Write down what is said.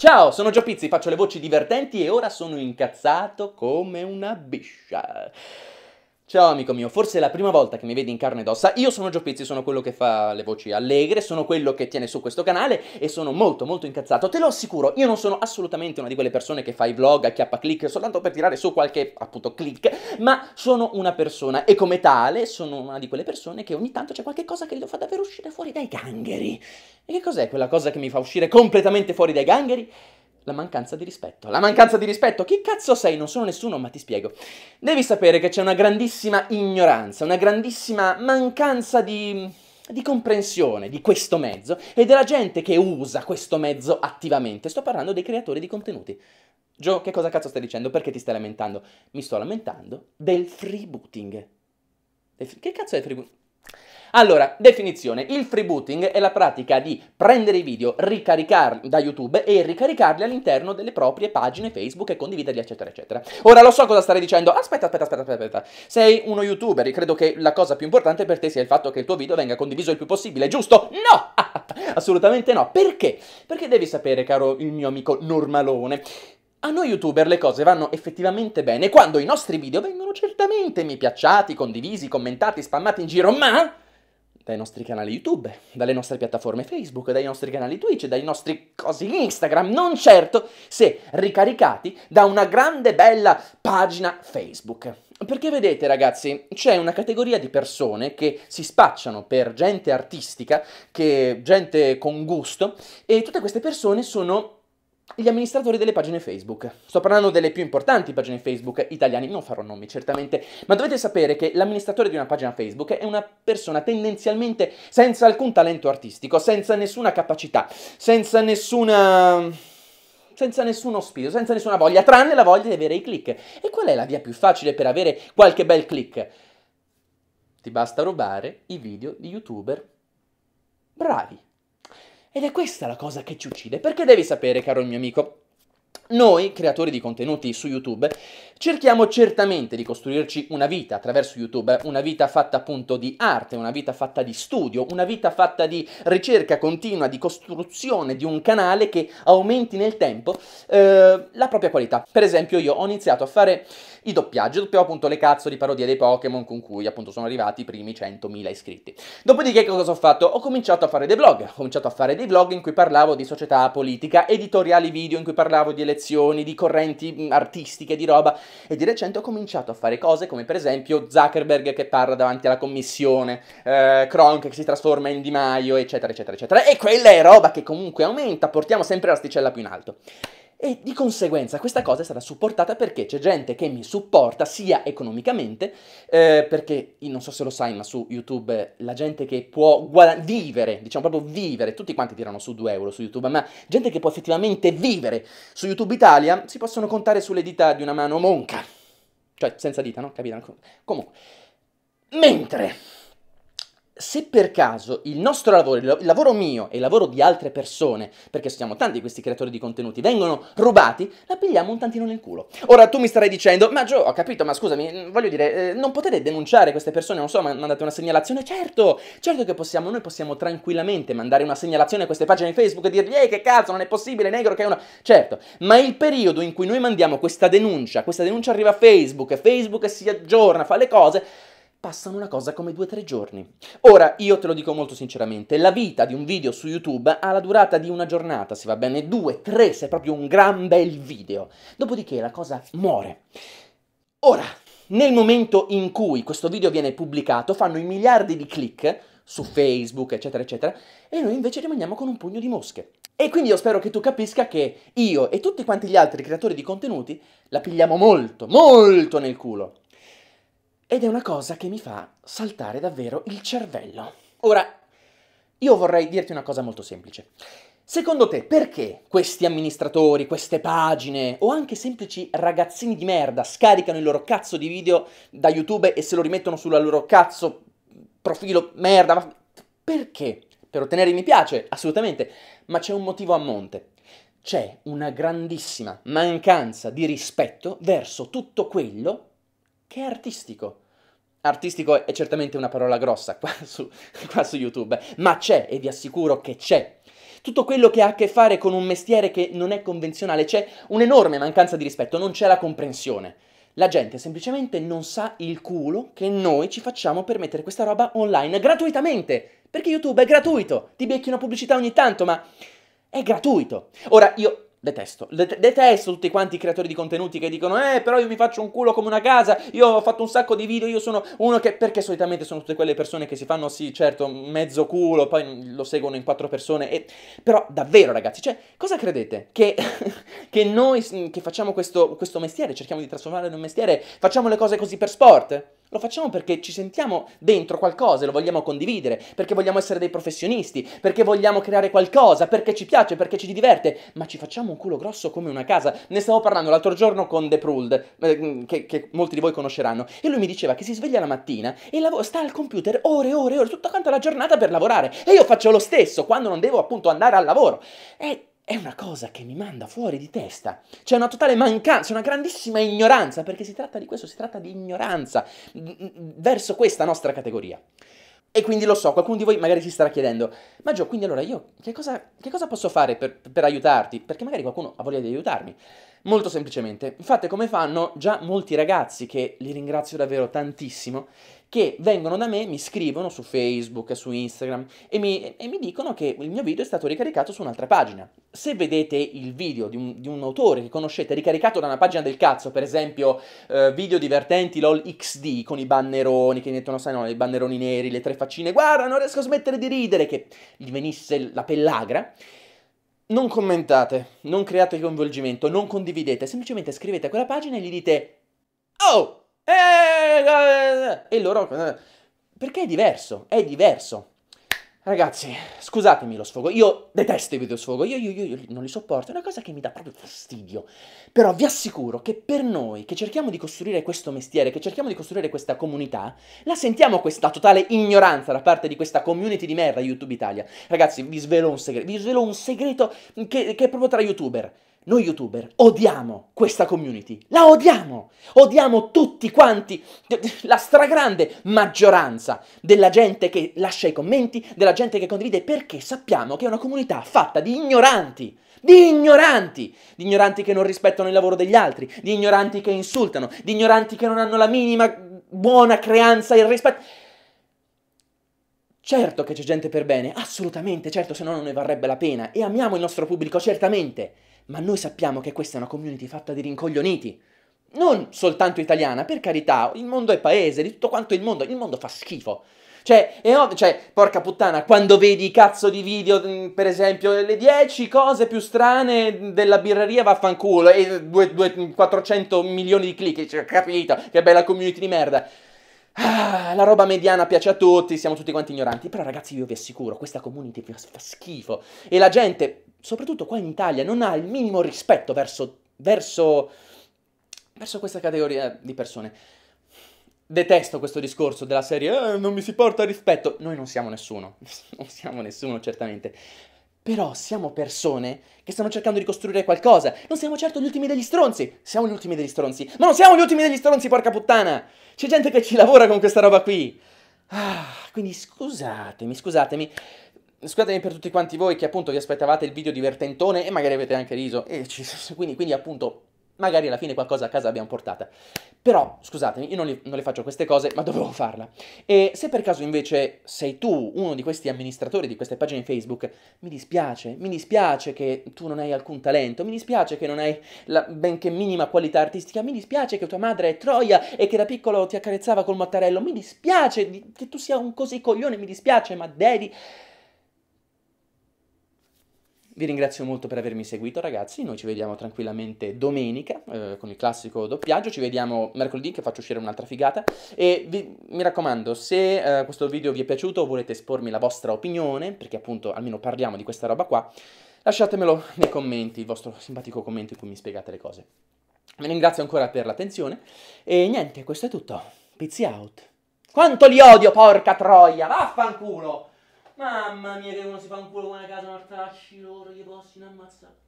Ciao, sono Gio Pizzi, faccio le voci divertenti e ora sono incazzato come una biscia. Ciao amico mio, forse è la prima volta che mi vedi in carne ed ossa. Io sono Gio Pizzi, sono quello che fa le voci allegre, sono quello che tiene su questo canale e sono molto molto incazzato. Te lo assicuro, io non sono assolutamente una di quelle persone che fa i vlog, chiappa click soltanto per tirare su qualche appunto click, ma sono una persona e come tale sono una di quelle persone che ogni tanto c'è qualche cosa che lo fa davvero uscire fuori dai gangheri. E che cos'è quella cosa che mi fa uscire completamente fuori dai gangheri? La mancanza di rispetto. La mancanza di rispetto? Chi cazzo sei? Non sono nessuno, ma ti spiego. Devi sapere che c'è una grandissima ignoranza, una grandissima mancanza di di comprensione di questo mezzo e della gente che usa questo mezzo attivamente. Sto parlando dei creatori di contenuti. Joe, che cosa cazzo stai dicendo? Perché ti stai lamentando? Mi sto lamentando del freebooting. Che cazzo è freebooting? Allora, definizione. Il freebooting è la pratica di prendere i video, ricaricarli da YouTube e ricaricarli all'interno delle proprie pagine Facebook e condividerli, eccetera, eccetera. Ora lo so cosa starei dicendo. Aspetta, aspetta, aspetta, aspetta, Sei uno youtuber e credo che la cosa più importante per te sia il fatto che il tuo video venga condiviso il più possibile, giusto? No! Assolutamente no. Perché? Perché devi sapere, caro il mio amico normalone, a noi youtuber le cose vanno effettivamente bene quando i nostri video vengono certamente mi piacciati, condivisi, commentati, spammati in giro, ma dai nostri canali YouTube, dalle nostre piattaforme Facebook, dai nostri canali Twitch, dai nostri cosi Instagram, non certo se ricaricati da una grande bella pagina Facebook. Perché vedete ragazzi, c'è una categoria di persone che si spacciano per gente artistica, gente con gusto, e tutte queste persone sono gli amministratori delle pagine Facebook. Sto parlando delle più importanti pagine Facebook italiane, non farò nomi certamente, ma dovete sapere che l'amministratore di una pagina Facebook è una persona tendenzialmente senza alcun talento artistico, senza nessuna capacità, senza nessuna senza nessuno spirito, senza nessuna voglia, tranne la voglia di avere i click. E qual è la via più facile per avere qualche bel click? Ti basta rubare i video di youtuber bravi. Ed è questa la cosa che ci uccide, perché devi sapere, caro mio amico, noi, creatori di contenuti su YouTube, cerchiamo certamente di costruirci una vita attraverso YouTube, eh. una vita fatta appunto di arte, una vita fatta di studio, una vita fatta di ricerca continua, di costruzione di un canale che aumenti nel tempo eh, la propria qualità. Per esempio io ho iniziato a fare i doppiaggi, doppiavo appunto le cazzo di parodie dei Pokémon con cui appunto sono arrivati i primi 100.000 iscritti. Dopodiché cosa ho fatto? Ho cominciato a fare dei vlog, ho cominciato a fare dei vlog in cui parlavo di società politica, editoriali video in cui parlavo di elezioni direzioni, di correnti mm, artistiche, di roba. E di recente ho cominciato a fare cose come per esempio Zuckerberg che parla davanti alla commissione, eh, Kronk che si trasforma in Di Maio, eccetera, eccetera, eccetera. E quella è roba che comunque aumenta, portiamo sempre l'asticella più in alto. E di conseguenza questa cosa è stata supportata perché c'è gente che mi supporta sia economicamente, eh, perché non so se lo sai, ma su YouTube eh, la gente che può guada- vivere, diciamo proprio vivere, tutti quanti tirano su 2 euro su YouTube, ma gente che può effettivamente vivere su YouTube Italia si possono contare sulle dita di una mano monca. Cioè, senza dita, no? Capito? Comunque. Mentre se per caso il nostro lavoro, il lavoro mio e il lavoro di altre persone, perché siamo tanti questi creatori di contenuti, vengono rubati, la pigliamo un tantino nel culo. Ora tu mi starei dicendo, ma Gio, ho capito, ma scusami, voglio dire, eh, non potete denunciare queste persone, non so, mandate una segnalazione? Certo, certo che possiamo, noi possiamo tranquillamente mandare una segnalazione a queste pagine Facebook e dirgli, ehi che cazzo, non è possibile, negro che è una... Certo, ma il periodo in cui noi mandiamo questa denuncia, questa denuncia arriva a Facebook, Facebook si aggiorna, fa le cose passano una cosa come due o tre giorni. Ora, io te lo dico molto sinceramente, la vita di un video su YouTube ha la durata di una giornata, se va bene, 2 tre, se è proprio un gran bel video. Dopodiché la cosa muore. Ora, nel momento in cui questo video viene pubblicato, fanno i miliardi di click su Facebook, eccetera, eccetera, e noi invece rimaniamo con un pugno di mosche. E quindi io spero che tu capisca che io e tutti quanti gli altri creatori di contenuti la pigliamo molto, molto nel culo. Ed è una cosa che mi fa saltare davvero il cervello. Ora, io vorrei dirti una cosa molto semplice. Secondo te perché questi amministratori, queste pagine o anche semplici ragazzini di merda scaricano il loro cazzo di video da YouTube e se lo rimettono sulla loro cazzo profilo merda? Ma perché? Per ottenere mi piace, assolutamente, ma c'è un motivo a monte. C'è una grandissima mancanza di rispetto verso tutto quello che è artistico. Artistico è certamente una parola grossa qua su, qua su YouTube, ma c'è e vi assicuro che c'è. Tutto quello che ha a che fare con un mestiere che non è convenzionale, c'è un'enorme mancanza di rispetto, non c'è la comprensione. La gente semplicemente non sa il culo che noi ci facciamo per mettere questa roba online gratuitamente. Perché YouTube è gratuito, ti becchi una pubblicità ogni tanto, ma è gratuito. Ora, io Detesto, detesto tutti quanti i creatori di contenuti che dicono eh però io mi faccio un culo come una casa, io ho fatto un sacco di video, io sono uno che... Perché solitamente sono tutte quelle persone che si fanno sì certo mezzo culo, poi lo seguono in quattro persone e... Però davvero ragazzi, cioè cosa credete? Che, che noi che facciamo questo, questo mestiere, cerchiamo di trasformarlo in un mestiere, facciamo le cose così per sport? Eh? Lo facciamo perché ci sentiamo dentro qualcosa e lo vogliamo condividere, perché vogliamo essere dei professionisti, perché vogliamo creare qualcosa, perché ci piace, perché ci diverte, ma ci facciamo un culo grosso come una casa. Ne stavo parlando l'altro giorno con The Pruld, eh, mm, che, che, molti di voi conosceranno, e lui mi diceva che si sveglia la mattina e lav- sta al computer ore e ore e ore, tutta quanta la giornata per lavorare. E io faccio lo stesso quando non devo appunto andare al lavoro. E è una cosa che mi manda fuori di testa. C'è una totale mancanza, una grandissima ignoranza, perché si tratta di questo, si tratta di ignoranza mm, mm, mm, verso questa nostra categoria. E quindi lo so, qualcuno di voi magari si starà chiedendo, ma Gio, quindi allora io che cosa, che cosa posso fare per, per, aiutarti? Perché magari qualcuno ha voglia di aiutarmi. Molto semplicemente, fate come fanno già molti ragazzi che li ringrazio davvero tantissimo, che vengono da me, mi scrivono su Facebook, su Instagram e mi, e mi dicono che il mio video è stato ricaricato su un'altra pagina. Se vedete il video di un, di un autore che conoscete ricaricato da una pagina del cazzo, per esempio eh, video divertenti LOL XD con i banneroni che mettono, sai no, i banneroni neri, le tre faccine, guarda non riesco a smettere di ridere, che gli venisse la pellagra, non commentate, non create coinvolgimento, non condividete, semplicemente scrivete a quella pagina e gli dite Oh! Eh, eh, eh, e loro... Perché è diverso, è diverso. Ragazzi, scusatemi lo sfogo, io detesto i video sfogo, io, io, io, non li sopporto, è una cosa che mi dà proprio fastidio. Però vi assicuro che per noi, che cerchiamo di costruire questo mestiere, che cerchiamo di costruire questa comunità, la sentiamo questa totale ignoranza da parte di questa community di merda YouTube Italia. Ragazzi, vi svelo un segreto, vi svelo un segreto che, che è proprio tra youtuber. Noi youtuber odiamo questa community, la odiamo, odiamo tutti quanti, la stragrande maggioranza della gente che lascia i commenti, della gente che condivide, perché sappiamo che è una comunità fatta di ignoranti, di ignoranti, di ignoranti che non rispettano il lavoro degli altri, di ignoranti che insultano, di ignoranti che non hanno la minima buona creanza e rispetto. Certo che c'è gente per bene, assolutamente, certo, se no non ne varrebbe la pena, e amiamo il nostro pubblico, certamente ma noi sappiamo che questa è una community fatta di rincoglioniti. Non soltanto italiana, per carità, il mondo è paese, di tutto quanto il mondo, il mondo fa schifo. Cioè, è ovvio, cioè, porca puttana, quando vedi cazzo di video, mm, per esempio, le 10 cose più strane della birreria vaffanculo, e 2, 2, 400 milioni di click, cioè, capito, che bella community di merda. Ah, la roba mediana piace a tutti, siamo tutti quanti ignoranti, però ragazzi io vi assicuro, questa community fa schifo e la gente, soprattutto qua in Italia, non ha il minimo rispetto verso, verso, verso questa categoria di persone. Detesto questo discorso della serie, eh, non mi si porta rispetto. Noi non siamo nessuno, non siamo nessuno certamente, però siamo persone che stanno cercando di costruire qualcosa. Non siamo certo gli ultimi degli stronzi. Siamo gli ultimi degli stronzi. Ma non siamo gli ultimi degli stronzi, porca puttana! C'è gente che ci lavora con questa roba qui. Ah, quindi scusatemi, scusatemi. Scusatemi per tutti quanti voi che appunto vi aspettavate il video divertentone e magari avete anche riso. Ci, quindi, quindi appunto magari alla fine qualcosa a casa abbiamo portata. Però, scusatemi, io non, li, non, le faccio queste cose, ma dovevo farla. E se per caso invece sei tu uno di questi amministratori di queste pagine Facebook, mi dispiace, mi dispiace che tu non hai alcun talento, mi dispiace che non hai la benché minima qualità artistica, mi dispiace che tua madre è troia e che da piccolo ti accarezzava col mattarello, mi dispiace che tu sia un così coglione, mi dispiace, ma devi... Vi ringrazio molto per avermi seguito ragazzi, noi ci vediamo tranquillamente domenica eh, con il classico doppiaggio, ci vediamo mercoledì che faccio uscire un'altra figata e vi, mi raccomando se eh, questo video vi è piaciuto o volete espormi la vostra opinione, perché appunto almeno parliamo di questa roba qua, lasciatemelo nei commenti, il vostro simpatico commento in cui mi spiegate le cose. Vi ringrazio ancora per l'attenzione e niente, questo è tutto, pizzi out. Quanto li odio, porca troia, vaffanculo! Mamma mia che uno si fa un culo con una casa, un'altra lasci loro gli possono ammazzare.